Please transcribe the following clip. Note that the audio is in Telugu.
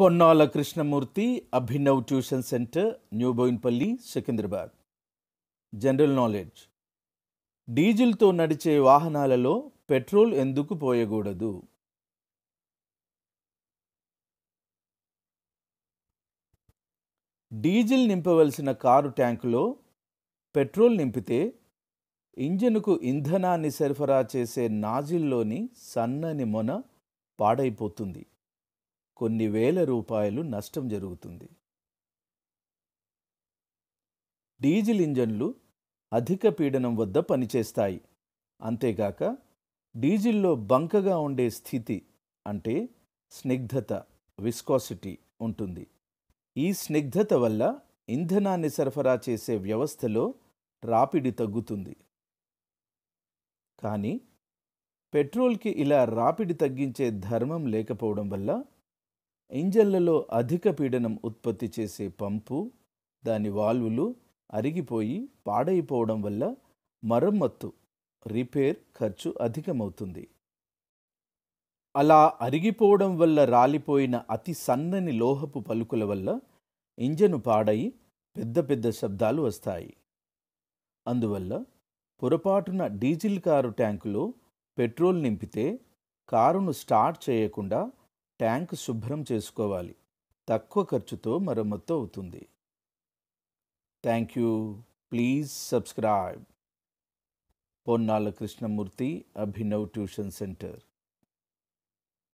Ponnala Krishnamurthy Abhinav tuition centre new Bowenpally Secunderabad general knowledge డీజిల్తో నడిచే వాహనాలలో పెట్రోల్ ఎందుకు పోయకూడదు డీజిల్ నింపవలసిన కారు ట్యాంకులో పెట్రోల్ నింపితే ఇంజనుకు ఇంధనాన్ని సరఫరా చేసే నాజిల్లోని సన్నని మొన పాడైపోతుంది కొన్ని వేల రూపాయలు నష్టం జరుగుతుంది డీజిల్ ఇంజన్లు అధిక పీడనం వద్ద పనిచేస్తాయి అంతేగాక డీజిల్లో బంకగా ఉండే స్థితి అంటే స్నిగ్ధత విస్కాసిటీ ఉంటుంది ఈ స్నిగ్ధత వల్ల ఇంధనాన్ని సరఫరా చేసే వ్యవస్థలో రాపిడి తగ్గుతుంది కానీ పెట్రోల్కి ఇలా రాపిడి తగ్గించే ధర్మం లేకపోవడం వల్ల ఇంజన్లలో అధిక పీడనం ఉత్పత్తి చేసే పంపు దాని వాల్వులు అరిగిపోయి పాడైపోవడం వల్ల మరమ్మత్తు రిపేర్ ఖర్చు అధికమవుతుంది అలా అరిగిపోవడం వల్ల రాలిపోయిన అతి సన్నని లోహపు పలుకుల వల్ల ఇంజను పాడై పెద్ద పెద్ద శబ్దాలు వస్తాయి అందువల్ల పొరపాటున డీజిల్ కారు ట్యాంకులో పెట్రోల్ నింపితే కారును స్టార్ట్ చేయకుండా ట్యాంక్ శుభ్రం చేసుకోవాలి తక్కువ ఖర్చుతో మరమ్మత్తు అవుతుంది thank you please subscribe Ponnala Krishnamurthy Abhinav tuition centre